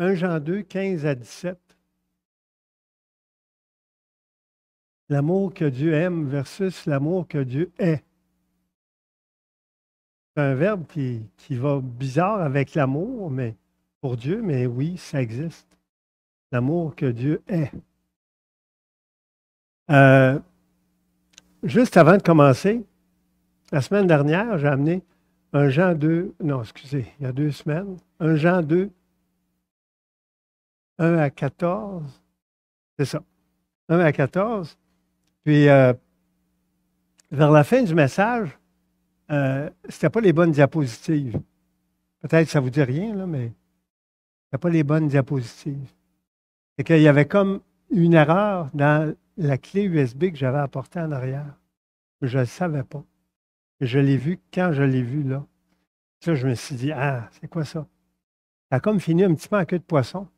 1 Jean 2, 15 à 17. L'amour que Dieu aime versus l'amour que Dieu est. C'est un verbe qui, va bizarre avec l'amour, mais pour Dieu, mais oui, ça existe. L'amour que Dieu est. Euh, juste avant de commencer, la semaine dernière, j'ai amené un Jean 2, non, excusez, il y a deux semaines, un Jean 2, 1 à 14. C'est ça. 1 à 14. Puis, euh, vers la fin du message, euh, ce n'était pas les bonnes diapositives. Peut-être que ça ne vous dit rien, là, mais ce pas les bonnes diapositives. C'est qu'il y avait comme une erreur dans la clé USB que j'avais apportée en arrière. Je ne le savais pas. Je l'ai vu quand je l'ai vu là. Ça, je me suis dit, ah, c'est quoi ça? Ça a comme fini un petit peu en queue de poisson.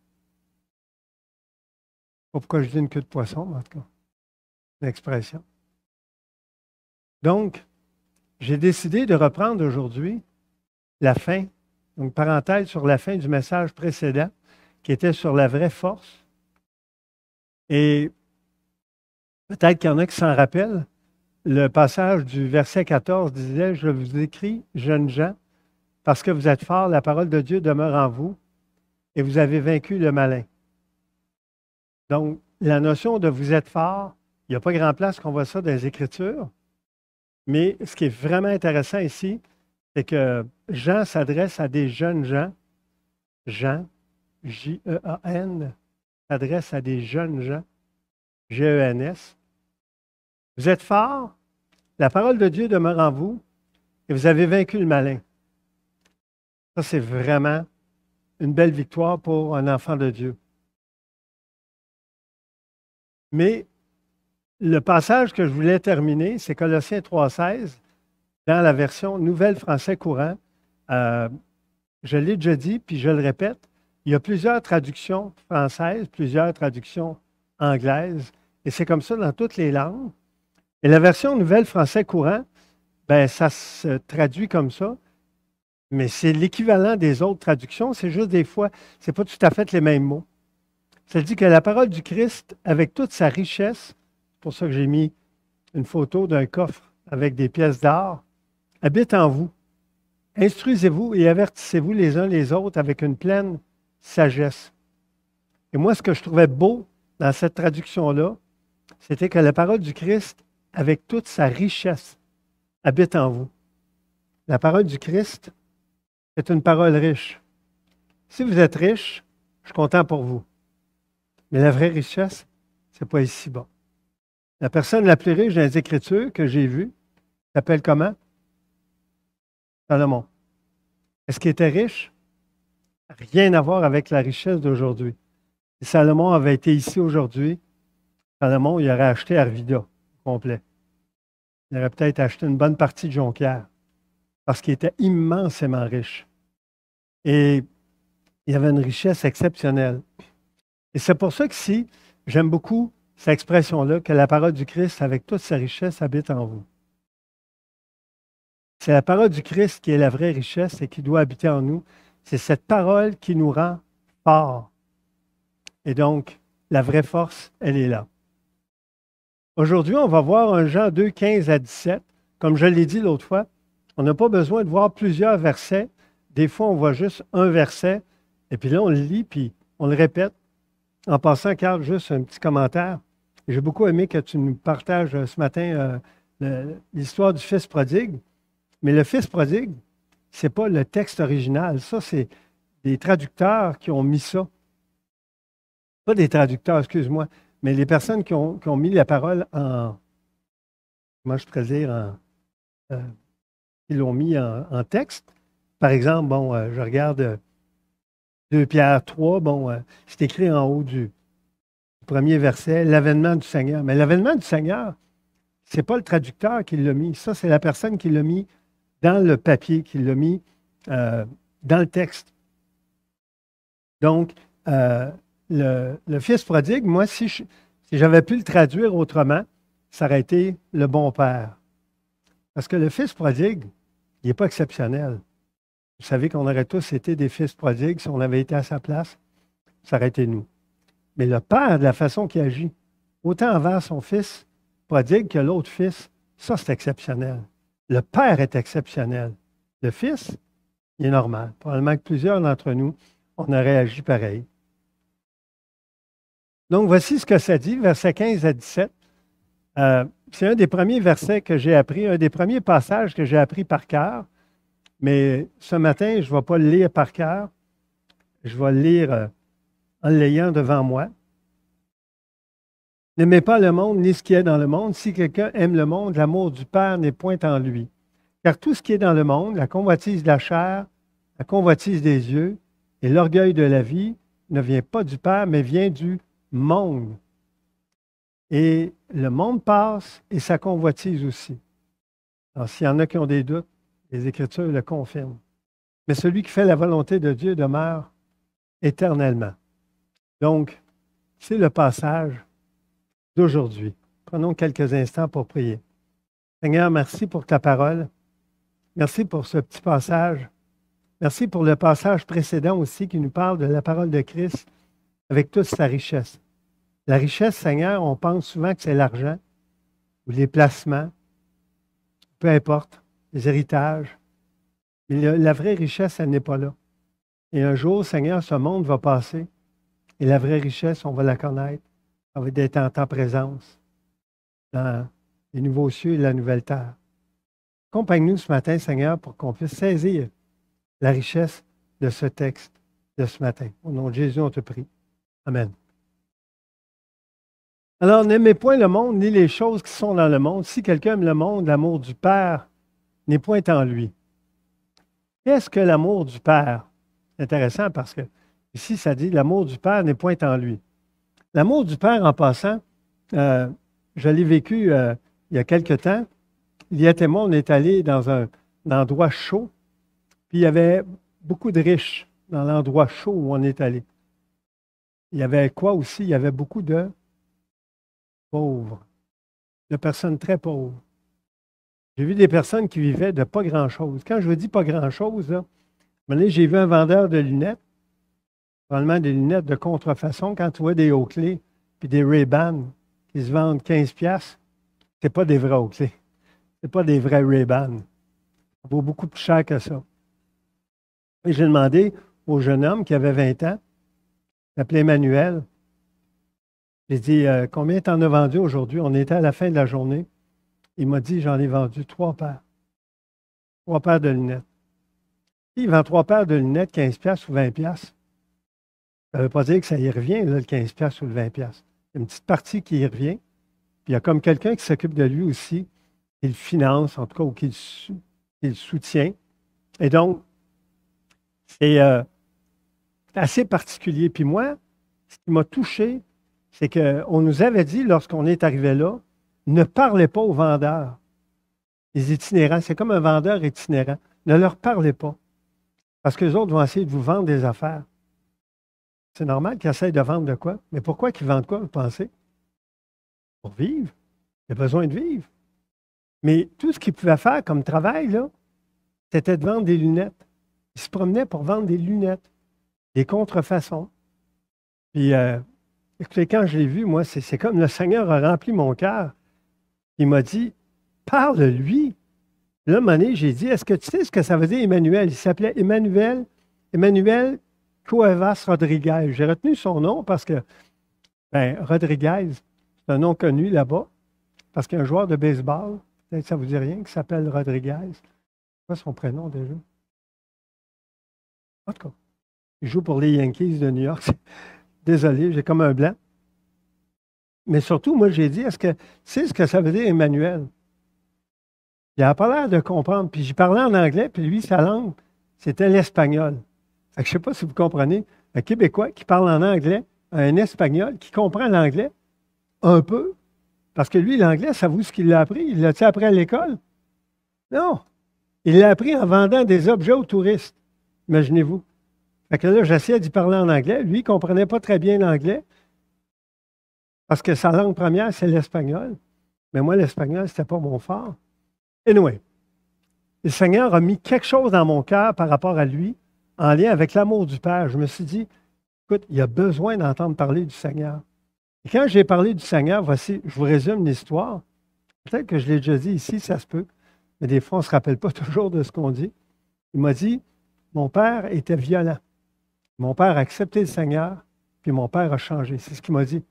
Pourquoi je dis une queue de poisson, en tout cas? L'expression. Donc, j'ai décidé de reprendre aujourd'hui la fin, donc parenthèse sur la fin du message précédent, qui était sur la vraie force. Et peut-être qu'il y en a qui s'en rappellent. Le passage du verset 14 disait, Je vous écris, jeunes gens, parce que vous êtes forts, la parole de Dieu demeure en vous, et vous avez vaincu le malin. Donc, la notion de vous êtes fort, il n'y a pas grand place qu'on voit ça dans les Écritures. Mais ce qui est vraiment intéressant ici, c'est que Jean s'adresse à des jeunes gens. Jean, J-E-A-N, s'adresse à des jeunes gens. G-E-N-S. Vous êtes fort, la parole de Dieu demeure en vous et vous avez vaincu le malin. Ça, c'est vraiment une belle victoire pour un enfant de Dieu. Mais le passage que je voulais terminer, c'est Colossiens 3.16, dans la version Nouvelle Français courant. Euh, je l'ai déjà dit, puis je le répète, il y a plusieurs traductions françaises, plusieurs traductions anglaises, et c'est comme ça dans toutes les langues. Et la version Nouvelle Français courant, ben, ça se traduit comme ça, mais c'est l'équivalent des autres traductions, c'est juste des fois, ce n'est pas tout à fait les mêmes mots. Ça dit que la parole du Christ, avec toute sa richesse, pour ça que j'ai mis une photo d'un coffre avec des pièces d'or, habite en vous. Instruisez-vous et avertissez-vous les uns les autres avec une pleine sagesse. Et moi, ce que je trouvais beau dans cette traduction-là, c'était que la parole du Christ, avec toute sa richesse, habite en vous. La parole du Christ est une parole riche. Si vous êtes riche, je suis content pour vous. Mais la vraie richesse, ce n'est pas ici-bas. La personne la plus riche dans les Écritures que j'ai vue s'appelle comment? Salomon. Est-ce qu'il était riche? Rien à voir avec la richesse d'aujourd'hui. Si Salomon avait été ici aujourd'hui, Salomon, il aurait acheté Arvida complet. Il aurait peut-être acheté une bonne partie de Jonquière parce qu'il était immensément riche. Et il avait une richesse exceptionnelle. Et c'est pour ça que si j'aime beaucoup cette expression-là, que la parole du Christ, avec toute sa richesse, habite en vous. C'est la parole du Christ qui est la vraie richesse et qui doit habiter en nous. C'est cette parole qui nous rend forts. Et donc, la vraie force, elle est là. Aujourd'hui, on va voir un Jean 2, 15 à 17. Comme je l'ai dit l'autre fois, on n'a pas besoin de voir plusieurs versets. Des fois, on voit juste un verset, et puis là, on le lit, puis on le répète, en passant, Carl, juste un petit commentaire. J'ai beaucoup aimé que tu nous partages euh, ce matin euh, l'histoire du fils prodigue. Mais le fils prodigue, ce n'est pas le texte original. Ça, c'est des traducteurs qui ont mis ça. Pas des traducteurs, excuse-moi, mais les personnes qui ont, mis la parole en. Comment je pourrais dire euh, Ils l'ont mis en, texte. Par exemple, bon, je regarde de Pierre 3, bon, euh, c'est écrit en haut du premier verset, l'avènement du Seigneur. Mais l'avènement du Seigneur, ce n'est pas le traducteur qui l'a mis. Ça, c'est la personne qui l'a mis dans le papier, qui l'a mis euh, dans le texte. Donc, euh, le, fils prodigue, moi, si j'avais pu le traduire autrement, ça aurait été le bon père. Parce que le fils prodigue, il n'est pas exceptionnel. Vous savez qu'on aurait tous été des fils prodigues si on avait été à sa place? Ça aurait été nous. Mais le Père, de la façon qu'il agit, autant envers son fils prodigue que l'autre fils, ça, c'est exceptionnel. Le Père est exceptionnel. Le Fils, il est normal. Probablement que plusieurs d'entre nous, on aurait agi pareil. Donc, voici ce que ça dit, versets 15 à 17. Euh, c'est un des premiers versets que j'ai appris, un des premiers passages que j'ai appris par cœur. Mais ce matin, je ne vais pas le lire par cœur. Je vais le lire euh, en l'ayant devant moi. N'aimez pas le monde ni ce qui est dans le monde. Si quelqu'un aime le monde, l'amour du Père n'est point en lui. Car tout ce qui est dans le monde, la convoitise de la chair, la convoitise des yeux et l'orgueil de la vie ne vient pas du Père, mais vient du monde. Et le monde passe et sa convoitise aussi. Alors, s'il y en a qui ont des doutes, les Écritures le confirment. Mais celui qui fait la volonté de Dieu demeure éternellement. Donc, c'est le passage d'aujourd'hui. Prenons quelques instants pour prier. Seigneur, merci pour ta parole. Merci pour ce petit passage. Merci pour le passage précédent aussi qui nous parle de la parole de Christ avec toute sa richesse. La richesse, Seigneur, on pense souvent que c'est l'argent ou les placements, peu importe les héritages. Mais la vraie richesse, elle n'est pas là. Et un jour, Seigneur, ce monde va passer. Et la vraie richesse, on va la connaître. avec va être en ta présence dans les nouveaux cieux et la nouvelle terre. Accompagne-nous ce matin, Seigneur, pour qu'on puisse saisir la richesse de ce texte de ce matin. Au nom de Jésus, on te prie. Amen. Alors, n'aimez point le monde ni les choses qui sont dans le monde. Si quelqu'un aime le monde, l'amour du Père n'est point en lui. Qu'est-ce que l'amour du Père? Intéressant parce que ici, ça dit l'amour du Père n'est point en lui. L'amour du Père, en passant, euh, je l'ai vécu euh, il y a quelque temps. Il y a tellement, on est allé dans un, un, endroit chaud, puis il y avait beaucoup de riches dans l'endroit chaud où on est allé. Il y avait quoi aussi? Il y avait beaucoup de pauvres, de personnes très pauvres. J'ai vu des personnes qui vivaient de pas grand-chose. Quand je vous dis pas grand-chose, j'ai vu un vendeur de lunettes, probablement des lunettes de contrefaçon, quand tu vois des Oakley puis des Ray-Ban qui se vendent 15$, ce pas des vrais Oakley. Ce pas des vrais Ray-Ban. Ça vaut beaucoup plus cher que ça. Et j'ai demandé au jeune homme qui avait 20 ans, s'appelait Emmanuel, j'ai dit, euh, Combien combien en as vendu aujourd'hui? On était à la fin de la journée. Il m'a dit, j'en ai vendu trois paires. Trois paires de lunettes. Il vend trois paires de lunettes, 15$ ou 20$. Ça ne veut pas dire que ça y revient, là, le 15$ ou le 20$. Il y a une petite partie qui y revient. Puis il y a comme quelqu'un qui s'occupe de lui aussi, il finance, en tout cas, ou qui le, soutient. Et donc, euh, c'est assez particulier. Puis moi, ce qui m'a touché, c'est qu'on nous avait dit, lorsqu'on est arrivé là, ne parlez pas aux vendeurs, les itinérants. C'est comme un vendeur itinérant. Ne leur parlez pas. Parce que les autres vont essayer de vous vendre des affaires. C'est normal qu'ils essayent de vendre de quoi. Mais pourquoi qu'ils vendent quoi, vous pensez? Pour vivre. Il a besoin de vivre. Mais tout ce qu'ils pouvaient faire comme travail, là, c'était de vendre des lunettes. Ils se promenaient pour vendre des lunettes, des contrefaçons. Puis, euh, écoutez, quand je l'ai vu, moi, c'est comme le Seigneur a rempli mon cœur. Il m'a dit Parle-lui. Là, Mané, j'ai dit Est-ce que tu sais ce que ça veut dire Emmanuel Il s'appelait Emmanuel, Emmanuel Cuevas Rodriguez. J'ai retenu son nom parce que ben, Rodriguez, c'est un nom connu là-bas, parce qu'il joueur de baseball, peut-être ça ne vous dit rien, qui s'appelle Rodriguez. Quoi son prénom déjà? En tout cas, il joue pour les Yankees de New York. Désolé, j'ai comme un blanc. Mais surtout, moi, j'ai dit, est-ce que sais ce que ça veut dire Emmanuel? Il n'a pas l'air de comprendre. Puis j'ai parlé en anglais, puis lui, sa langue, c'était l'espagnol. je ne sais pas si vous comprenez, un Québécois qui parle en anglais, un Espagnol qui comprend l'anglais un peu, parce que lui, l'anglais, ça vous ce qu'il a appris? Il l'a-t-il appris à l'école? Non. Il l'a appris en vendant des objets aux touristes. Imaginez-vous. Fait que là, j'essayais d'y parler en anglais. Lui, il ne comprenait pas très bien l'anglais. Parce que sa langue première, c'est l'espagnol. Mais moi, l'espagnol, ce n'était pas mon fort. Anyway, le Seigneur a mis quelque chose dans mon cœur par rapport à lui, en lien avec l'amour du Père. Je me suis dit, écoute, il y a besoin d'entendre parler du Seigneur. Et quand j'ai parlé du Seigneur, voici, je vous résume l'histoire. Peut-être que je l'ai déjà dit ici, ça se peut, mais des fois, on ne se rappelle pas toujours de ce qu'on dit. Il m'a dit, mon père était violent. Mon père a accepté le Seigneur, puis mon père a changé. C'est ce qu'il m'a dit.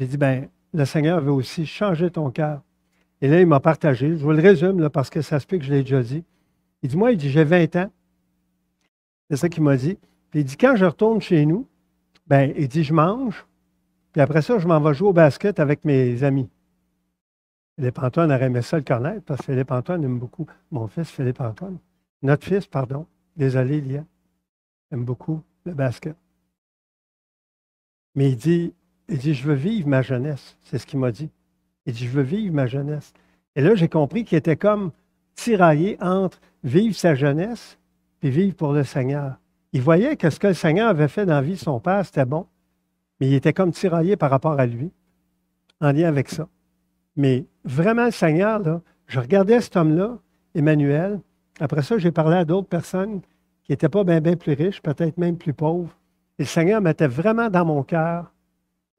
J'ai dit, ben, le Seigneur veut aussi changer ton cœur. Et là, il m'a partagé. Je vous le résume, parce que ça se peut que je l'ai déjà dit. Il dit, moi, il dit, j'ai 20 ans. C'est ça qu'il m'a dit. Puis il dit, quand je retourne chez nous, ben, il dit, je mange. Puis après ça, je m'en vais jouer au basket avec mes amis. Philippe Antoine aurait aimé ça le connaître, parce que Philippe Antoine aime beaucoup mon fils, Philippe Antoine. Notre fils, pardon. Désolé, Il Aime beaucoup le basket. Mais il dit, il dit, je veux vivre ma jeunesse. C'est ce qu'il m'a dit. Il dit, je veux vivre ma jeunesse. Et là, j'ai compris qu'il était comme tiraillé entre vivre sa jeunesse et vivre pour le Seigneur. Il voyait que ce que le Seigneur avait fait dans la vie de son père, c'était bon, mais il était comme tiraillé par rapport à lui, en lien avec ça. Mais vraiment, le Seigneur, là, je regardais cet homme-là, Emmanuel. Après ça, j'ai parlé à d'autres personnes qui n'étaient pas bien plus riches, peut-être même plus pauvres. Et le Seigneur mettait vraiment dans mon cœur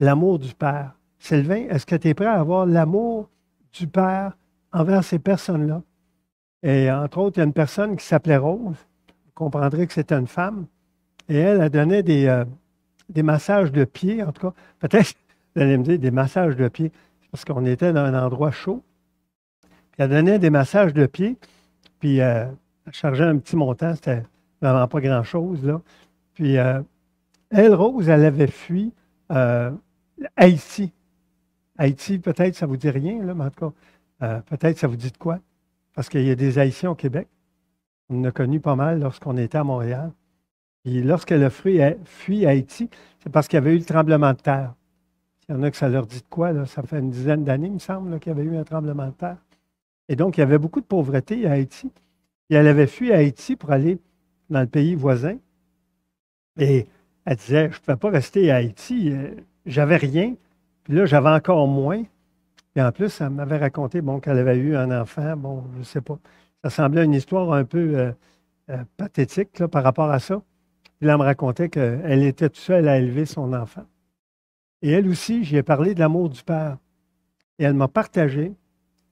l'amour du Père. Sylvain, est-ce que tu es prêt à avoir l'amour du Père envers ces personnes-là? Et entre autres, il y a une personne qui s'appelait Rose. Vous comprendrez que c'était une femme. Et elle a donné euh, des, massages de pieds, en tout cas. Peut-être, vous allez me dire, des massages de pieds, parce qu'on était dans un endroit chaud. Puis elle donnait des massages de pieds, puis euh, elle chargeait un petit montant, c'était vraiment pas grand-chose, là. Puis euh, elle, Rose, elle avait fui Haïti. Haïti, peut-être ça ne vous dit rien, là, mais en tout cas, euh, peut-être ça vous dit de quoi? Parce qu'il y a des Haïtiens au Québec. On en a connu pas mal lorsqu'on était à Montréal. et lorsque le fruit a fui Haïti, c'est parce qu'il y avait eu le tremblement de terre. Il y en a que ça leur dit de quoi, ça fait une dizaine d'années, il me semble, qu'il y avait eu un tremblement de terre. Et donc, il y avait beaucoup de pauvreté à Haïti. Et elle avait fui Haïti pour aller dans le pays voisin. Et elle disait, je ne peux pas rester à Haïti. Euh, j'avais rien. Puis là, j'avais encore moins. Et en plus, elle m'avait raconté bon, qu'elle avait eu un enfant. Bon, je ne sais pas. Ça semblait une histoire un peu euh, euh, pathétique par rapport à ça. Puis là, elle me racontait qu'elle était toute seule à élever son enfant. Et elle aussi, j'y ai parlé de l'amour du Père. Et elle m'a partagé,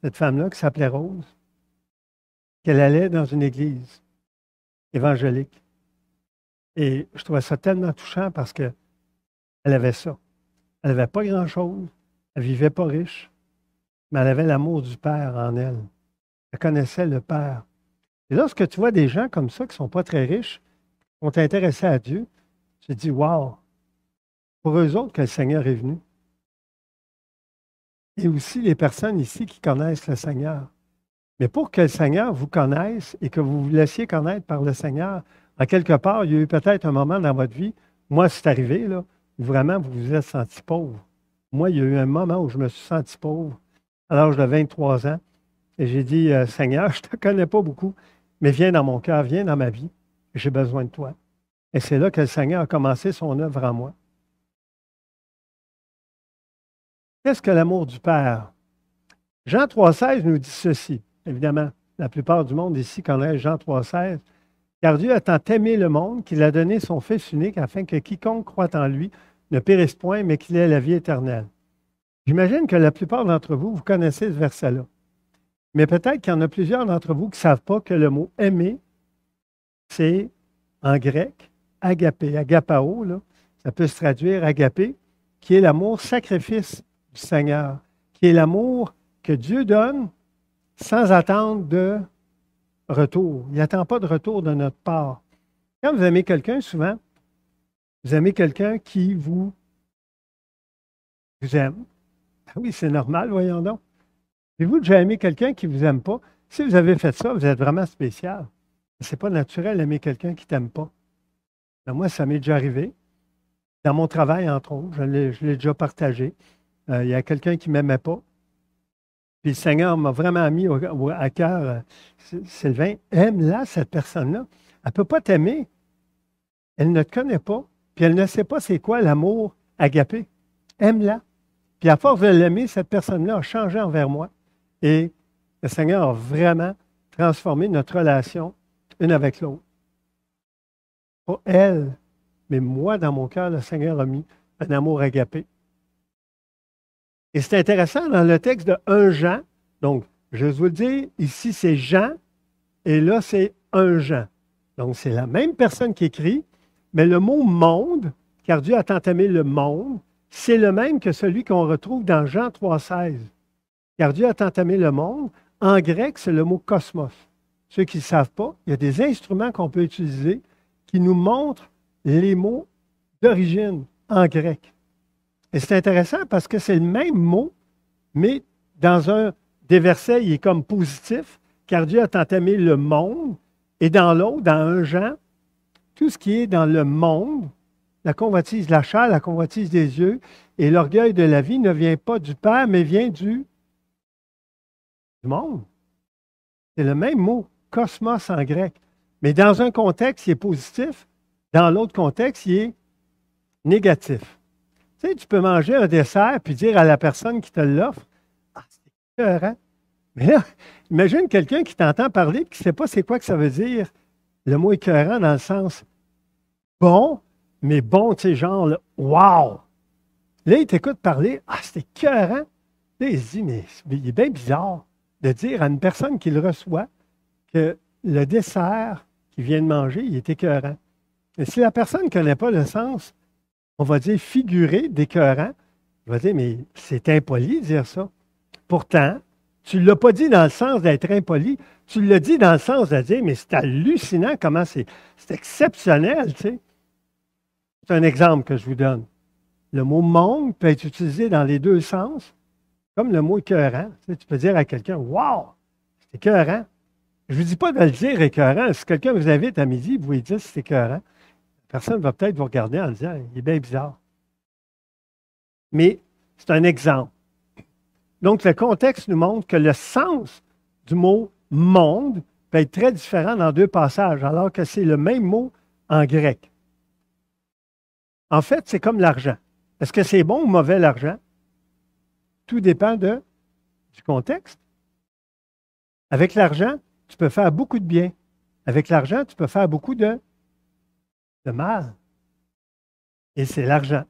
cette femme-là qui s'appelait Rose, qu'elle allait dans une église évangélique. Et je trouvais ça tellement touchant parce qu'elle avait ça. Elle n'avait pas grand-chose. Elle vivait pas riche. Mais elle avait l'amour du Père en elle. Elle connaissait le Père. Et lorsque tu vois des gens comme ça qui ne sont pas très riches, qui ont intéressé à Dieu, tu te dis, wow, pour eux autres que le Seigneur est venu. Et aussi les personnes ici qui connaissent le Seigneur. Mais pour que le Seigneur vous connaisse et que vous vous laissiez connaître par le Seigneur, en quelque part, il y a eu peut-être un moment dans votre vie, moi c'est arrivé, là, vraiment, vous vous êtes senti pauvre. Moi, il y a eu un moment où je me suis senti pauvre, à l'âge de 23 ans, et j'ai dit, euh, Seigneur, je ne te connais pas beaucoup, mais viens dans mon cœur, viens dans ma vie, j'ai besoin de toi. Et c'est là que le Seigneur a commencé son œuvre en moi. Qu'est-ce que l'amour du Père? Jean 3,16 nous dit ceci. Évidemment, la plupart du monde ici connaît Jean 3,16. Car Dieu a tant aimé le monde qu'il a donné son Fils unique afin que quiconque croit en lui ne périssent point, mais qu'il ait la vie éternelle. J'imagine que la plupart d'entre vous, vous connaissez ce verset-là. Mais peut-être qu'il y en a plusieurs d'entre vous qui ne savent pas que le mot aimer, c'est en grec agapé, agapao, ça peut se traduire agapé, qui est l'amour sacrifice du Seigneur, qui est l'amour que Dieu donne sans attendre de retour. Il n'attend pas de retour de notre part. Quand vous aimez quelqu'un, souvent, vous aimez quelqu'un qui vous, vous aime. Ah oui, c'est normal, voyons donc. Et vous déjà aimé quelqu'un qui ne vous aime pas? Si vous avez fait ça, vous êtes vraiment spécial. Ce n'est pas naturel d'aimer quelqu'un qui ne t'aime pas. Ben, moi, ça m'est déjà arrivé. Dans mon travail, entre autres, je l'ai déjà partagé. Euh, il y a quelqu'un qui ne m'aimait pas. Puis le Seigneur m'a vraiment mis à cœur, euh, Sylvain, aime-la, cette personne-là. Elle ne peut pas t'aimer. Elle ne te connaît pas puis elle ne sait pas c'est quoi l'amour agapé. Aime-la. Puis à force de l'aimer, cette personne-là a changé envers moi. Et le Seigneur a vraiment transformé notre relation une avec l'autre. Pas elle, mais moi, dans mon cœur, le Seigneur a mis un amour agapé. Et c'est intéressant dans le texte de 1 Jean. Donc, je vous le dis, ici c'est Jean et là c'est un Jean. Donc, c'est la même personne qui écrit, mais le mot monde, car Dieu a aimé le monde, c'est le même que celui qu'on retrouve dans Jean 3,16. Car Dieu a aimé le monde. En grec, c'est le mot cosmos. Ceux qui ne savent pas, il y a des instruments qu'on peut utiliser qui nous montrent les mots d'origine en grec. Et c'est intéressant parce que c'est le même mot, mais dans un des versets, il est comme positif, car Dieu a aimé le monde, et dans l'autre, dans un Jean, tout ce qui est dans le monde, la convoitise de la chair, la convoitise des yeux et l'orgueil de la vie ne vient pas du Père, mais vient du, monde. C'est le même mot, cosmos en grec. Mais dans un contexte, il est positif, dans l'autre contexte, il est négatif. Tu sais, tu peux manger un dessert puis dire à la personne qui te l'offre Ah, c'est hein? » Mais là, imagine quelqu'un qui t'entend parler et qui ne sait pas c'est quoi que ça veut dire le mot écœurant dans le sens bon, mais bon, tu sais, genre, là, wow! Là, il t'écoute parler, ah, c'est écœurant! Là, il se dit, mais, il est bien bizarre de dire à une personne qu'il reçoit que le dessert qu'il vient de manger, il est écœurant. Et si la personne ne connaît pas le sens, on va dire figuré d'écœurant, il va dire, mais c'est impoli de dire ça. Pourtant, tu ne l'as pas dit dans le sens d'être impoli, tu l'as dit dans le sens de dire, mais c'est hallucinant comment c'est, c'est exceptionnel, tu sais. C'est un exemple que je vous donne. Le mot monde peut être utilisé dans les deux sens, comme le mot écœurant. Tu, peux dire à quelqu'un, wow, c'est écœurant. Je ne vous dis pas de le dire écœurant. Si quelqu'un vous invite à midi, vous lui dites c'est écœurant, la personne va peut-être vous regarder en disant, il est bien bizarre. Mais c'est un exemple. Donc, le contexte nous montre que le sens du mot monde va être très différent dans deux passages, alors que c'est le même mot en grec. En fait, c'est comme l'argent. Est-ce que c'est bon ou mauvais l'argent? Tout dépend de, du contexte. Avec l'argent, tu peux faire beaucoup de bien. Avec l'argent, tu peux faire beaucoup de, de mal. Et c'est l'argent.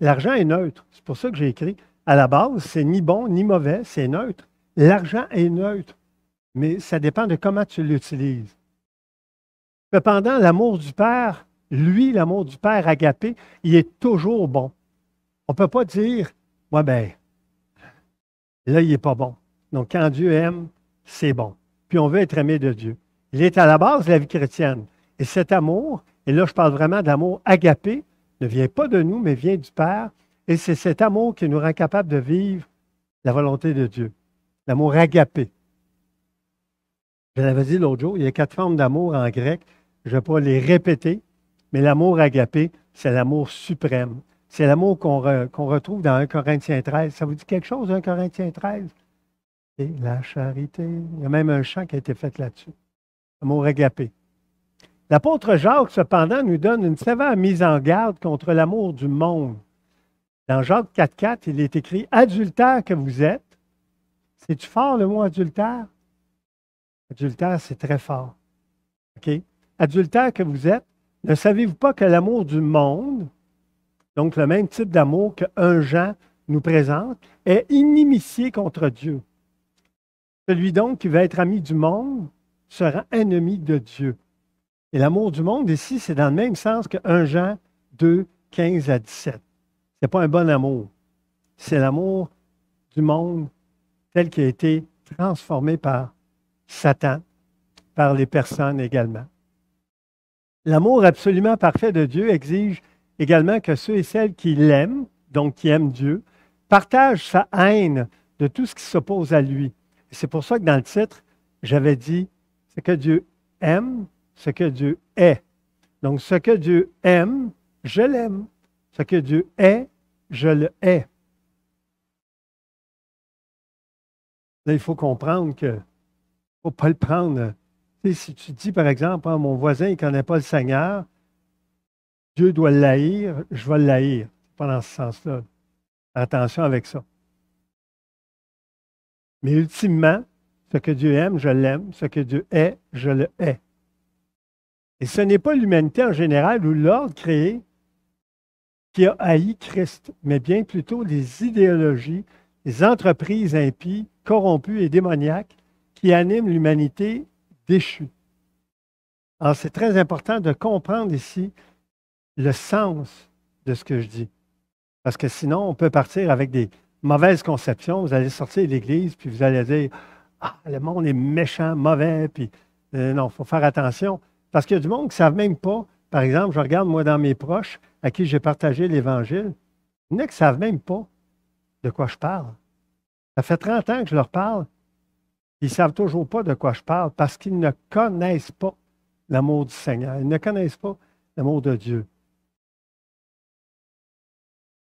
L'argent est neutre. C'est pour ça que j'ai écrit à la base, c'est ni bon ni mauvais, c'est neutre. L'argent est neutre, mais ça dépend de comment tu l'utilises. Cependant, l'amour du Père, lui, l'amour du Père agapé, il est toujours bon. On ne peut pas dire, ouais, ben, là, il n'est pas bon. Donc, quand Dieu aime, c'est bon. Puis on veut être aimé de Dieu. Il est à la base de la vie chrétienne. Et cet amour, et là, je parle vraiment d'amour agapé, ne vient pas de nous, mais vient du Père. Et c'est cet amour qui nous rend capable de vivre la volonté de Dieu, l'amour agapé. Je l'avais dit l'autre jour, il y a quatre formes d'amour en grec. Je ne vais pas les répéter, mais l'amour agapé, c'est l'amour suprême. C'est l'amour qu'on retrouve dans 1 Corinthiens 13. Ça vous dit quelque chose, 1 Corinthiens 13? Et la charité. Il y a même un chant qui a été fait là-dessus. L'amour agapé. L'apôtre Jacques, cependant, nous donne une sévère mise en garde contre l'amour du monde dans Jacques 4.4, il est écrit Adultère que vous êtes. C'est-tu fort le mot adultère? Adultère, c'est très fort. OK? Adultère que vous êtes, ne savez-vous pas que l'amour du monde, donc le même type d'amour que un Jean nous présente, est inimitié contre Dieu? Celui donc qui va être ami du monde sera ennemi de Dieu. Et l'amour du monde, ici, c'est dans le même sens que un Jean 2, 15 à 17 n'est pas un bon amour. C'est l'amour du monde tel qu'il a été transformé par Satan, par les personnes également. L'amour absolument parfait de Dieu exige également que ceux et celles qui l'aiment, donc qui aiment Dieu, partagent sa haine de tout ce qui s'oppose à lui. C'est pour ça que dans le titre, j'avais dit ce que Dieu aime, ce que Dieu est. Donc ce que Dieu aime, je l'aime. Ce que Dieu est, je le hais. Là, il faut comprendre que ne faut pas le prendre. si tu dis, par exemple, à ah, mon voisin, il ne connaît pas le Seigneur, Dieu doit l'haïr, je vais l'haïr. Pas dans ce sens-là. Attention avec ça. Mais ultimement, ce que Dieu aime, je l'aime. Ce que Dieu est, je le hais. Et ce n'est pas l'humanité en général ou l'ordre créé qui a haï Christ, mais bien plutôt les idéologies, les entreprises impies, corrompues et démoniaques qui animent l'humanité déchue. Alors, c'est très important de comprendre ici le sens de ce que je dis. Parce que sinon, on peut partir avec des mauvaises conceptions. Vous allez sortir de l'Église, puis vous allez dire Ah, le monde est méchant, mauvais, puis euh, non, il faut faire attention. Parce qu'il y a du monde qui ne savent même pas. Par exemple, je regarde moi dans mes proches, à qui j'ai partagé l'Évangile, ne savent même pas de quoi je parle. Ça fait 30 ans que je leur parle. Ils ne savent toujours pas de quoi je parle parce qu'ils ne connaissent pas l'amour du Seigneur. Ils ne connaissent pas l'amour de Dieu.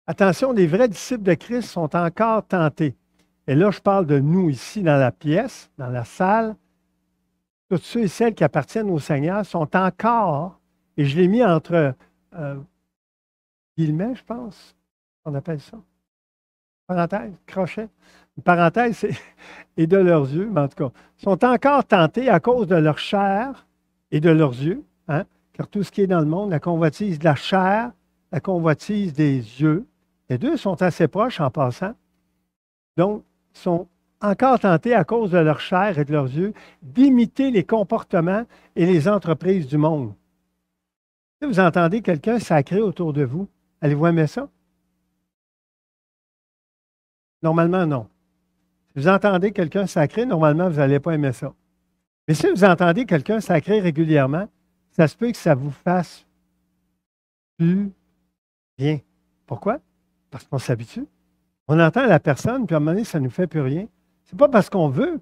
Attention, les vrais disciples de Christ sont encore tentés. Et là, je parle de nous ici dans la pièce, dans la salle. Tous ceux et celles qui appartiennent au Seigneur sont encore, et je l'ai mis entre euh, guillemets, je pense. On appelle ça. Parenthèse, crochet. Une parenthèse, et de leurs yeux, mais en tout cas, sont encore tentés à cause de leur chair et de leurs yeux, hein, car tout ce qui est dans le monde, la convoitise de la chair, la convoitise des yeux, les deux sont assez proches en passant, donc sont encore tentés à cause de leur chair et de leurs yeux d'imiter les comportements et les entreprises du monde. Si vous entendez quelqu'un sacré autour de vous, Allez-vous aimer ça? Normalement, non. Si vous entendez quelqu'un sacré, normalement, vous n'allez pas aimer ça. Mais si vous entendez quelqu'un sacré régulièrement, ça se peut que ça vous fasse plus rien. Pourquoi? Parce qu'on s'habitue. On entend la personne, puis à un moment donné, ça ne nous fait plus rien. C'est pas parce qu'on veut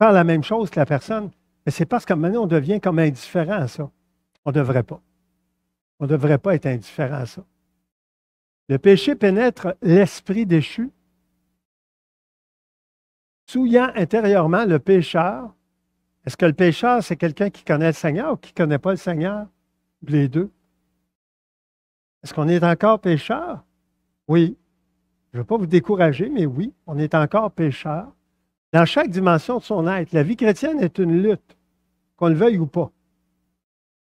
faire la même chose que la personne, mais c'est parce qu'à un moment donné, on devient comme indifférent à ça. On ne devrait pas. On ne devrait pas être indifférent à ça. Le péché pénètre l'esprit déchu, souillant intérieurement le pécheur. Est-ce que le pécheur, c'est quelqu'un qui connaît le Seigneur ou qui ne connaît pas le Seigneur? Les deux. Est-ce qu'on est encore pécheur? Oui. Je ne veux pas vous décourager, mais oui, on est encore pécheur. Dans chaque dimension de son être, la vie chrétienne est une lutte, qu'on le veuille ou pas.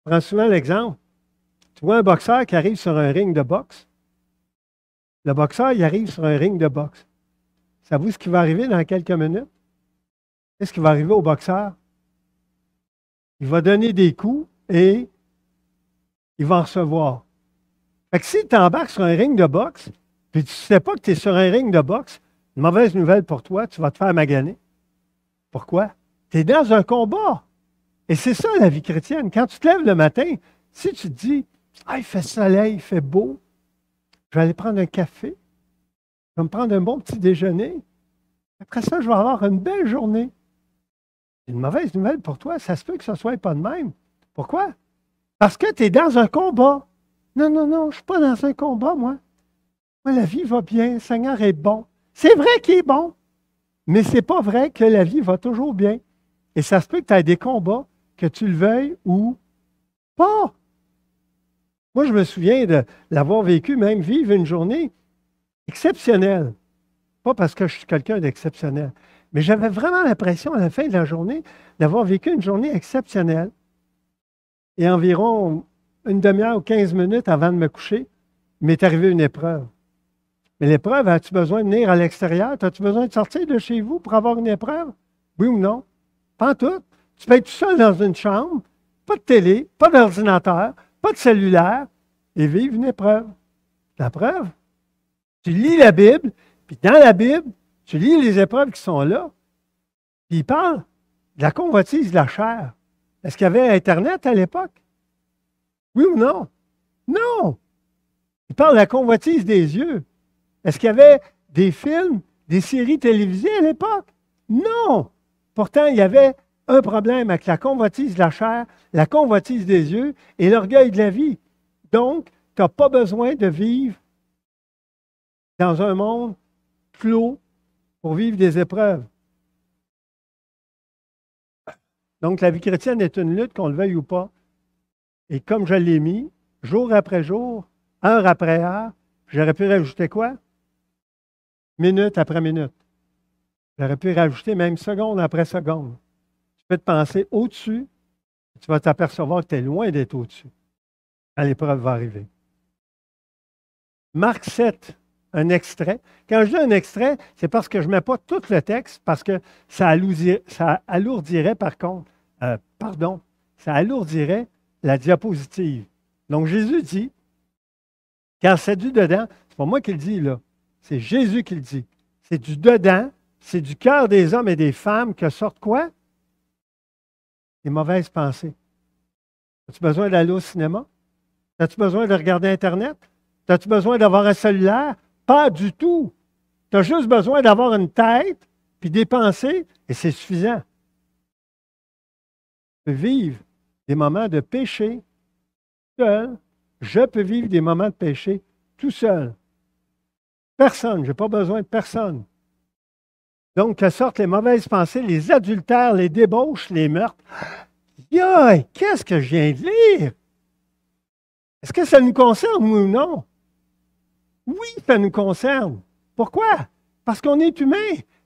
Je prends souvent l'exemple. Tu vois un boxeur qui arrive sur un ring de boxe. Le boxeur, il arrive sur un ring de boxe. Savez-vous ce qui va arriver dans quelques minutes? Qu'est-ce qui va arriver au boxeur? Il va donner des coups et il va en recevoir. Fait que si tu embarques sur un ring de boxe, puis tu ne sais pas que tu es sur un ring de boxe, une mauvaise nouvelle pour toi, tu vas te faire maganer. Pourquoi? Tu es dans un combat. Et c'est ça la vie chrétienne. Quand tu te lèves le matin, si tu te dis, ah, il fait soleil, il fait beau. Je vais aller prendre un café. Je vais me prendre un bon petit déjeuner. Après ça, je vais avoir une belle journée. C'est une mauvaise nouvelle pour toi. Ça se peut que ce ne soit pas de même. Pourquoi? Parce que tu es dans un combat. Non, non, non, je ne suis pas dans un combat, moi. Moi, la vie va bien. Le Seigneur est bon. C'est vrai qu'il est bon. Mais ce n'est pas vrai que la vie va toujours bien. Et ça se peut que tu aies des combats, que tu le veuilles ou pas. Moi, je me souviens de l'avoir vécu, même vivre une journée exceptionnelle. Pas parce que je suis quelqu'un d'exceptionnel, mais j'avais vraiment l'impression à la fin de la journée d'avoir vécu une journée exceptionnelle. Et environ une demi-heure ou quinze minutes avant de me coucher, m'est arrivé une épreuve. Mais l'épreuve, as-tu besoin de venir à l'extérieur? As-tu besoin de sortir de chez vous pour avoir une épreuve? Oui ou non? Pas en tout. Tu peux être tout seul dans une chambre, pas de télé, pas d'ordinateur, pas de cellulaire et vivre une épreuve. La preuve, tu lis la Bible, puis dans la Bible, tu lis les épreuves qui sont là, puis il parle de la convoitise de la chair. Est-ce qu'il y avait Internet à l'époque? Oui ou non? Non! Il parle de la convoitise des yeux. Est-ce qu'il y avait des films, des séries télévisées à l'époque? Non! Pourtant, il y avait un problème avec la convoitise de la chair, la convoitise des yeux et l'orgueil de la vie. Donc, tu n'as pas besoin de vivre dans un monde clos pour vivre des épreuves. Donc, la vie chrétienne est une lutte, qu'on le veuille ou pas. Et comme je l'ai mis, jour après jour, heure après heure, j'aurais pu rajouter quoi? Minute après minute. J'aurais pu rajouter même seconde après seconde peux te penser au-dessus, tu vas t'apercevoir que tu es loin d'être au-dessus l'épreuve va arriver. Marc 7, un extrait. Quand je dis un extrait, c'est parce que je ne mets pas tout le texte, parce que ça alourdirait, par contre, euh, pardon, ça alourdirait la diapositive. Donc Jésus dit, car c'est du dedans, c'est pas moi qui le dis là, c'est Jésus qui le dit. C'est du dedans, c'est du cœur des hommes et des femmes que sortent quoi? des mauvaises pensées? As-tu besoin d'aller au cinéma? As-tu besoin de regarder Internet? As-tu besoin d'avoir un cellulaire? Pas du tout. Tu as juste besoin d'avoir une tête, puis des pensées, et c'est suffisant. Tu peux vivre des moments de péché seul. Je peux vivre des moments de péché tout seul. Personne. Je n'ai pas besoin de personne. Donc, que sorte les mauvaises pensées, les adultères, les débauches, les meurtres. qu'est-ce que je viens de lire? Est-ce que ça nous concerne ou non? Oui, ça nous concerne. Pourquoi? Parce qu'on est humain.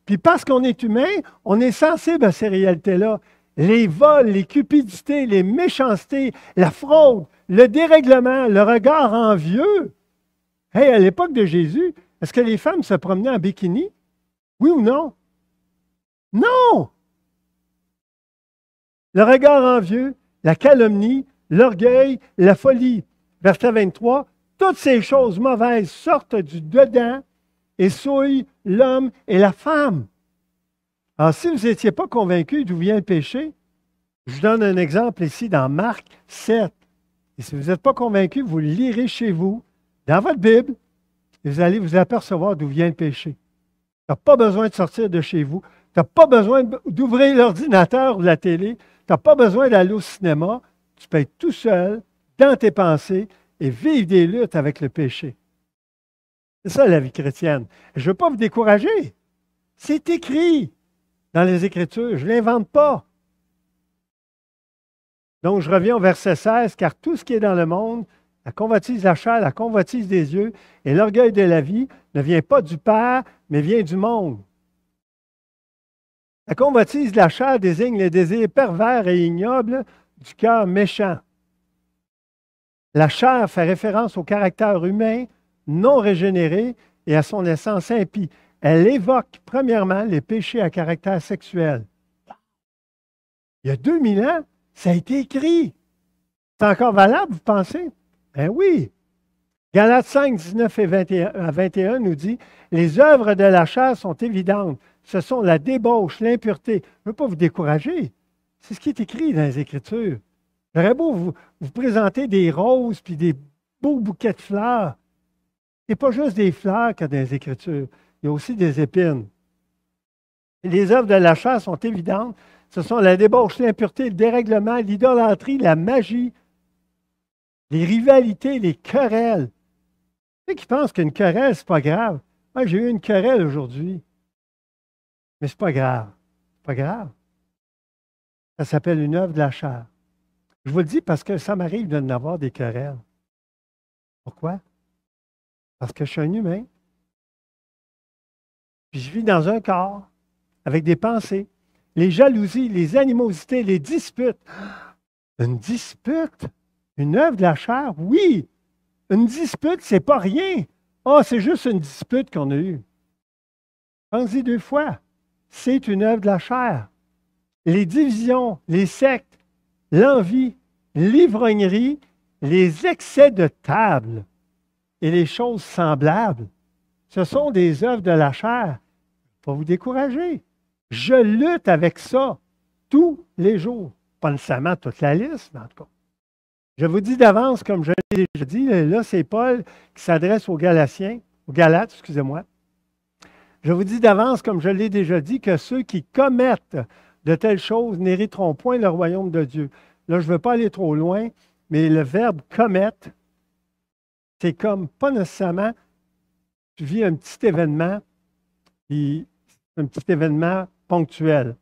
Puis parce qu'on est humain, on est sensible à ces réalités-là. Les vols, les cupidités, les méchancetés, la fraude, le dérèglement, le regard envieux. Hey, à l'époque de Jésus, est-ce que les femmes se promenaient en bikini? Oui ou non? Non! Le regard envieux, la calomnie, l'orgueil, la folie. Verset 23, toutes ces choses mauvaises sortent du dedans et souillent l'homme et la femme. Alors, ah, si vous n'étiez pas convaincu d'où vient le péché, je vous donne un exemple ici dans Marc 7. Et si vous n'êtes pas convaincu, vous lirez chez vous, dans votre Bible, et vous allez vous apercevoir d'où vient le péché. Tu n'as pas besoin de sortir de chez vous. Tu n'as pas besoin d'ouvrir l'ordinateur ou la télé. Tu n'as pas besoin d'aller au cinéma. Tu peux être tout seul, dans tes pensées, et vivre des luttes avec le péché. C'est ça la vie chrétienne. Je ne veux pas vous décourager. C'est écrit dans les Écritures. Je ne l'invente pas. Donc, je reviens au verset 16, car tout ce qui est dans le monde, la convoitise de la chair, la convoitise des yeux et l'orgueil de la vie ne vient pas du Père, mais vient du monde. La convoitise de la chair désigne les désirs pervers et ignobles du cœur méchant. La chair fait référence au caractère humain non régénéré et à son essence impie. Elle évoque premièrement les péchés à caractère sexuel. Il y a 2000 ans, ça a été écrit. C'est encore valable, vous pensez? Ben oui. Galates 5, 19 et 21, à 21 nous dit Les œuvres de la chair sont évidentes. Ce sont la débauche, l'impureté. Je ne veux pas vous décourager. C'est ce qui est écrit dans les Écritures. J'aurais beau vous, vous présenter des roses puis des beaux bouquets de fleurs. Ce n'est pas juste des fleurs qu'il y a dans les Écritures. Il y a aussi des épines. Les œuvres de la chair sont évidentes. Ce sont la débauche, l'impureté, le dérèglement, l'idolâtrie, la magie, les rivalités, les querelles. Tu qui pensent qu'une querelle, c'est pas grave. Moi, ah, j'ai eu une querelle aujourd'hui. Mais c'est pas grave. C'est pas grave. Ça s'appelle une œuvre de la chair. Je vous le dis parce que ça m'arrive de avoir des querelles. Pourquoi? Parce que je suis un humain. Puis je vis dans un corps, avec des pensées. Les jalousies, les animosités, les disputes. Une dispute? Une œuvre de la chair, oui. Une dispute, c'est pas rien. Ah, oh, c'est juste une dispute qu'on a eue. Pensez deux fois. C'est une œuvre de la chair. Les divisions, les sectes, l'envie, l'ivrognerie, les excès de table et les choses semblables, ce sont des œuvres de la chair. pour vous décourager. Je lutte avec ça tous les jours. Pas nécessairement toute la liste, mais en tout cas. Je vous dis d'avance, comme je l'ai déjà dit, là, c'est Paul qui s'adresse aux Galatiens, aux Galates, excusez-moi. Je vous dis d'avance, comme je l'ai déjà dit, que ceux qui commettent de telles choses n'hériteront point le royaume de Dieu. Là, je ne veux pas aller trop loin, mais le verbe commettre, c'est comme pas nécessairement, tu vis un petit événement, puis un petit événement ponctuel.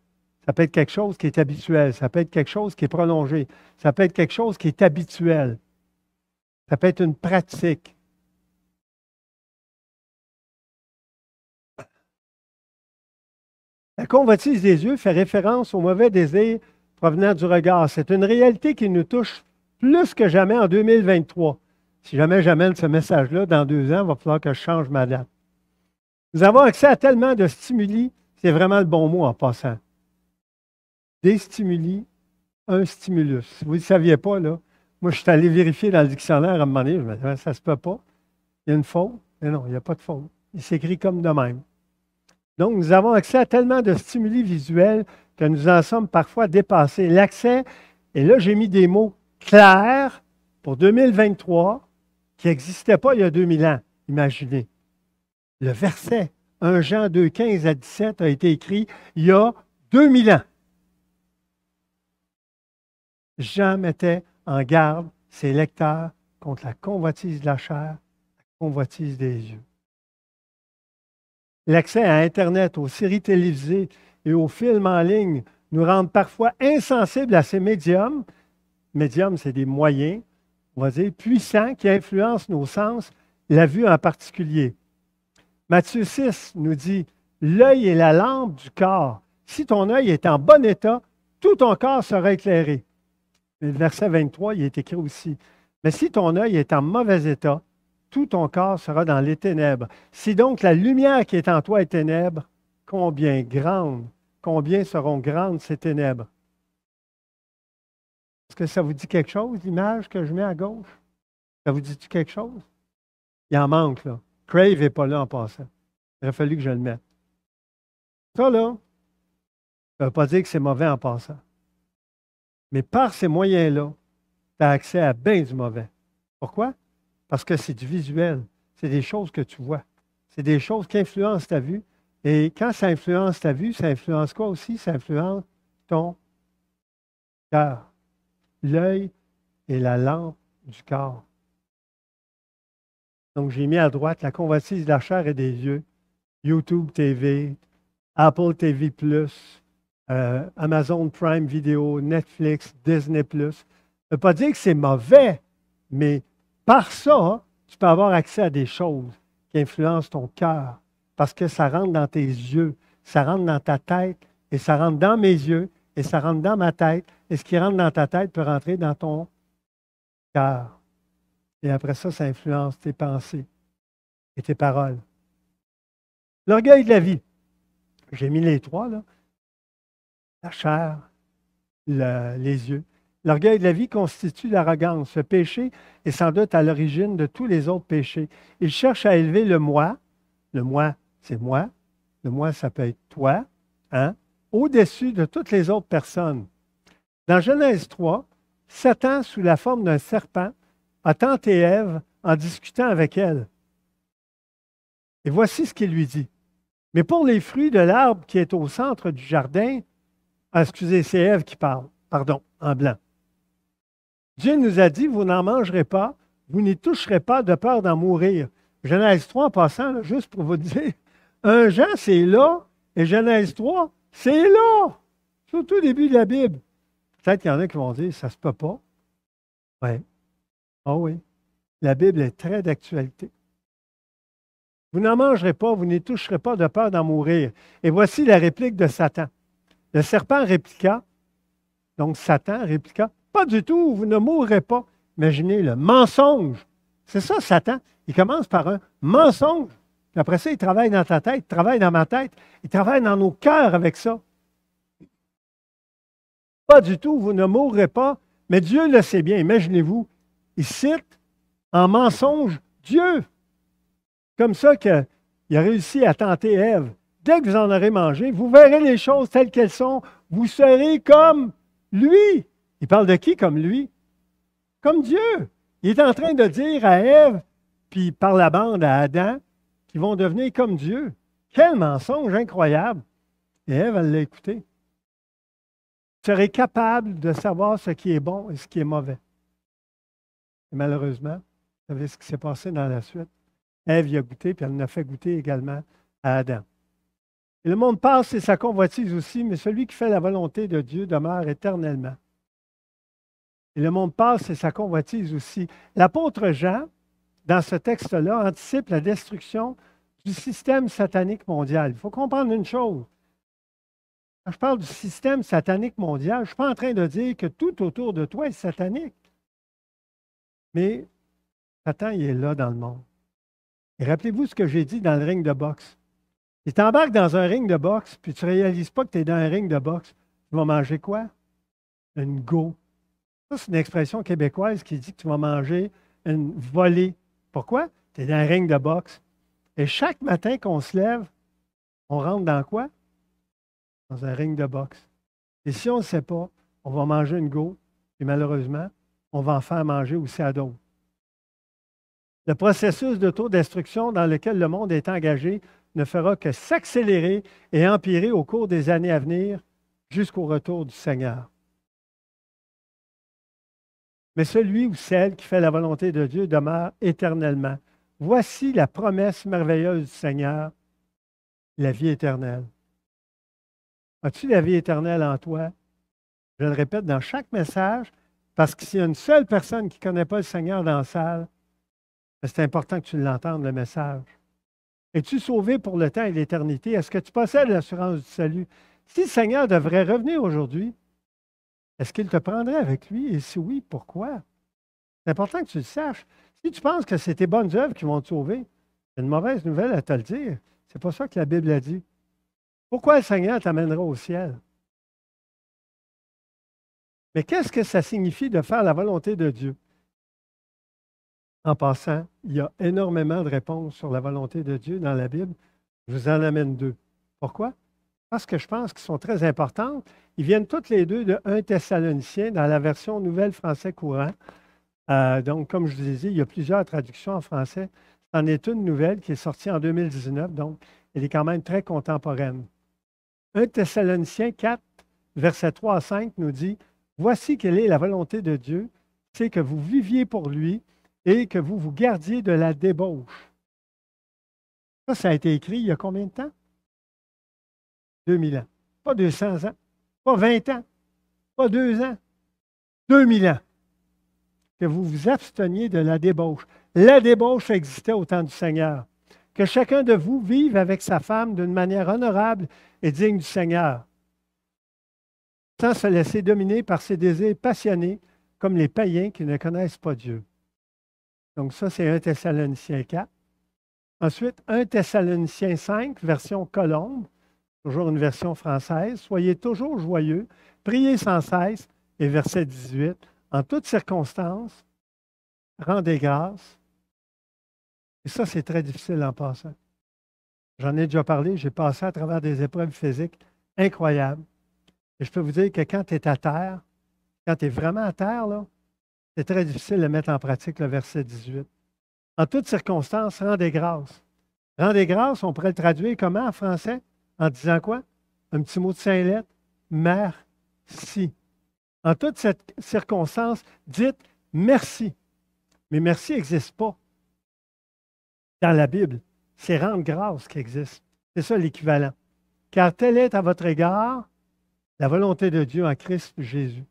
Ça peut être quelque chose qui est habituel. Ça peut être quelque chose qui est prolongé. Ça peut être quelque chose qui est habituel. Ça peut être une pratique. La convoitise des yeux fait référence au mauvais désir provenant du regard. C'est une réalité qui nous touche plus que jamais en 2023. Si jamais j'amène ce message-là, dans deux ans, il va falloir que je change ma date. Nous avons accès à tellement de stimuli, c'est vraiment le bon mot en passant des stimuli, un stimulus. Vous ne saviez pas, là. Moi, je suis allé vérifier dans le dictionnaire à un moment donné. Je me disais, ça ne se peut pas. Il y a une faute. Mais non, il n'y a pas de faute. Il s'écrit comme de même. Donc, nous avons accès à tellement de stimuli visuels que nous en sommes parfois dépassés. L'accès, et là, j'ai mis des mots clairs pour 2023 qui n'existaient pas il y a 2000 ans. Imaginez. Le verset 1 Jean 2, 15 à 17 a été écrit il y a 2000 ans. Jean mettait en garde ses lecteurs contre la convoitise de la chair, la convoitise des yeux. L'accès à Internet, aux séries télévisées et aux films en ligne nous rendent parfois insensibles à ces médiums. Médiums, c'est des moyens, on va dire, puissants qui influencent nos sens, la vue en particulier. Matthieu 6 nous dit, L'œil est la lampe du corps. Si ton œil est en bon état, tout ton corps sera éclairé le verset 23, il est écrit aussi Mais si ton œil est en mauvais état, tout ton corps sera dans les ténèbres. Si donc la lumière qui est en toi est ténèbre, combien grande, combien seront grandes ces ténèbres? Est-ce que ça vous dit quelque chose, l'image que je mets à gauche? Ça vous dit-tu quelque chose? Il en manque, là. Crave n'est pas là en passant. Il aurait fallu que je le mette. Ça, là, ça ne veut pas dire que c'est mauvais en passant. Mais par ces moyens-là, tu as accès à bien du mauvais. Pourquoi? Parce que c'est du visuel. C'est des choses que tu vois. C'est des choses qui influencent ta vue. Et quand ça influence ta vue, ça influence quoi aussi? Ça influence ton cœur. L'œil est la lampe du corps. Donc, j'ai mis à droite la convoitise de la chair et des yeux, YouTube TV, Apple TV, euh, Amazon Prime Video, Netflix, Disney ⁇ ne veut pas dire que c'est mauvais, mais par ça, tu peux avoir accès à des choses qui influencent ton cœur, parce que ça rentre dans tes yeux, ça rentre dans ta tête, et ça rentre dans mes yeux, et ça rentre dans ma tête, et ce qui rentre dans ta tête peut rentrer dans ton cœur. Et après ça, ça influence tes pensées et tes paroles. L'orgueil de la vie. J'ai mis les trois, là la chair, les yeux. L'orgueil de la vie constitue l'arrogance. Ce péché est sans doute à l'origine de tous les autres péchés. Il cherche à élever le moi. Le moi, c'est moi. Le moi, ça peut être toi. Hein? Au-dessus de toutes les autres personnes. Dans Genèse 3, Satan, sous la forme d'un serpent, a tenté Ève en discutant avec elle. Et voici ce qu'il lui dit. Mais pour les fruits de l'arbre qui est au centre du jardin, ah, excusez, c'est Ève qui parle. Pardon, en blanc. Dieu nous a dit, vous n'en mangerez pas, vous n'y toucherez pas de peur d'en mourir. Genèse 3, en passant, juste pour vous dire, un Jean, c'est là, et Genèse 3, c'est là, surtout au début de la Bible. Peut-être qu'il y en a qui vont dire, ça ne se peut pas. Oui. Ah oui. La Bible est très d'actualité. Vous n'en mangerez pas, vous n'y toucherez pas de peur d'en mourir. Et voici la réplique de Satan. Le serpent répliqua, donc Satan répliqua, pas du tout, vous ne mourrez pas. Imaginez le mensonge. C'est ça, Satan. Il commence par un mensonge. après ça, il travaille dans ta tête, il travaille dans ma tête, il travaille dans nos cœurs avec ça. Pas du tout, vous ne mourrez pas, mais Dieu le sait bien. Imaginez-vous, il cite en mensonge Dieu. Comme ça qu'il a réussi à tenter Ève. Dès que vous en aurez mangé, vous verrez les choses telles qu'elles sont. Vous serez comme lui. Il parle de qui comme lui? Comme Dieu. Il est en train de dire à Ève, puis par la bande à Adam, qu'ils vont devenir comme Dieu. Quel mensonge incroyable! Et Ève, elle l'a écouté. Vous serez capable de savoir ce qui est bon et ce qui est mauvais. Et malheureusement, vous savez ce qui s'est passé dans la suite. Ève y a goûté, puis elle en a fait goûter également à Adam. Et le monde passe et sa convoitise aussi, mais celui qui fait la volonté de Dieu demeure éternellement. Et le monde passe et sa convoitise aussi. L'apôtre Jean, dans ce texte-là, anticipe la destruction du système satanique mondial. Il faut comprendre une chose. Quand je parle du système satanique mondial, je ne suis pas en train de dire que tout autour de toi est satanique. Mais Satan, il est là dans le monde. Et rappelez-vous ce que j'ai dit dans le ring de boxe tu t'embarques dans un ring de boxe, puis tu ne réalises pas que tu es dans un ring de boxe. Tu vas manger quoi? Une go. Ça, c'est une expression québécoise qui dit que tu vas manger une volée. Pourquoi? Tu es dans un ring de boxe. Et chaque matin qu'on se lève, on rentre dans quoi? Dans un ring de boxe. Et si on ne sait pas, on va manger une go, et malheureusement, on va en faire manger aussi à d'autres. Le processus d'autodestruction dans lequel le monde est engagé ne fera que s'accélérer et empirer au cours des années à venir jusqu'au retour du Seigneur. Mais celui ou celle qui fait la volonté de Dieu demeure éternellement. Voici la promesse merveilleuse du Seigneur, la vie éternelle. As-tu la vie éternelle en toi? Je le répète dans chaque message, parce que s'il y a une seule personne qui ne connaît pas le Seigneur dans la salle, ben, c'est important que tu l'entendes, le message. Es-tu sauvé pour le temps et l'éternité? Est-ce que tu possèdes l'assurance du salut? Si le Seigneur devrait revenir aujourd'hui, est-ce qu'il te prendrait avec lui? Et si oui, pourquoi? C'est important que tu le saches. Si tu penses que c'est tes bonnes œuvres qui vont te sauver, c'est une mauvaise nouvelle à te le dire. C'est pas ça que la Bible a dit. Pourquoi le Seigneur t'amènera au ciel? Mais qu'est-ce que ça signifie de faire la volonté de Dieu? En passant, il y a énormément de réponses sur la volonté de Dieu dans la Bible. Je vous en amène deux. Pourquoi? Parce que je pense qu'ils sont très importantes. Ils viennent toutes les deux de 1 Thessalonicien dans la version Nouvelle Français courant. Euh, donc, comme je vous disais, il y a plusieurs traductions en français. C'en est une nouvelle qui est sortie en 2019, donc elle est quand même très contemporaine. 1 Thessaloniciens 4, verset 3 à 5 nous dit Voici quelle est la volonté de Dieu, c'est que vous viviez pour lui et que vous vous gardiez de la débauche. Ça, ça a été écrit il y a combien de temps? 2000 ans. Pas 200 ans. Pas 20 ans. Pas deux ans. 2000 ans. Que vous vous absteniez de la débauche. La débauche existait au temps du Seigneur. Que chacun de vous vive avec sa femme d'une manière honorable et digne du Seigneur, sans se laisser dominer par ses désirs passionnés comme les païens qui ne connaissent pas Dieu. Donc ça, c'est 1 Thessaloniciens 4. Ensuite, 1 Thessaloniciens 5, version Colombe, toujours une version française. Soyez toujours joyeux, priez sans cesse. Et verset 18, en toutes circonstances, rendez grâce. Et ça, c'est très difficile en passant. J'en ai déjà parlé, j'ai passé à travers des épreuves physiques incroyables. Et je peux vous dire que quand tu es à terre, quand tu es vraiment à terre, là, c'est très difficile de mettre en pratique le verset 18. En toutes circonstances, rendez grâce. Rendez grâce, on pourrait le traduire comment en français? En disant quoi? Un petit mot de cinq lettres. Merci. En toutes cette circonstance, dites merci. Mais merci n'existe pas dans la Bible. C'est rendre grâce qui existe. C'est ça l'équivalent. Car telle est à votre égard la volonté de Dieu en Christ Jésus.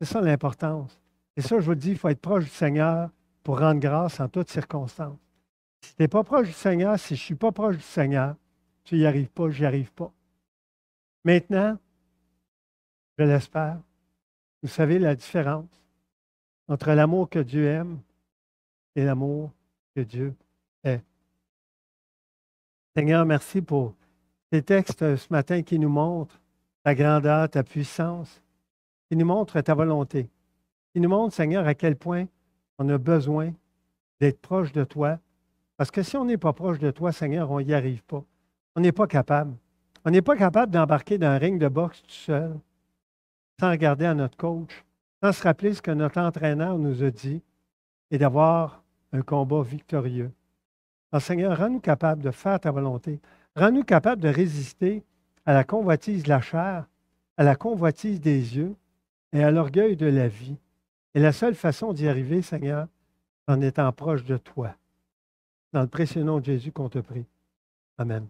C'est ça l'importance. Et ça, je vous dis, il faut être proche du Seigneur pour rendre grâce en toutes circonstances. Si tu n'es pas proche du Seigneur, si je ne suis pas proche du Seigneur, tu n'y arrives pas, j'y arrive pas. Maintenant, je l'espère, vous savez la différence entre l'amour que Dieu aime et l'amour que Dieu est. Seigneur, merci pour ces textes ce matin qui nous montrent ta grandeur, ta puissance, qui nous montrent ta volonté. Il nous montre, Seigneur, à quel point on a besoin d'être proche de toi. Parce que si on n'est pas proche de toi, Seigneur, on n'y arrive pas. On n'est pas capable. On n'est pas capable d'embarquer dans un ring de boxe tout seul, sans regarder à notre coach, sans se rappeler ce que notre entraîneur nous a dit, et d'avoir un combat victorieux. Alors, Seigneur, rends-nous capables de faire ta volonté. Rends-nous capables de résister à la convoitise de la chair, à la convoitise des yeux et à l'orgueil de la vie. Et la seule façon d'y arriver, Seigneur, en étant proche de toi. Dans le précieux nom de Jésus qu'on te prie. Amen.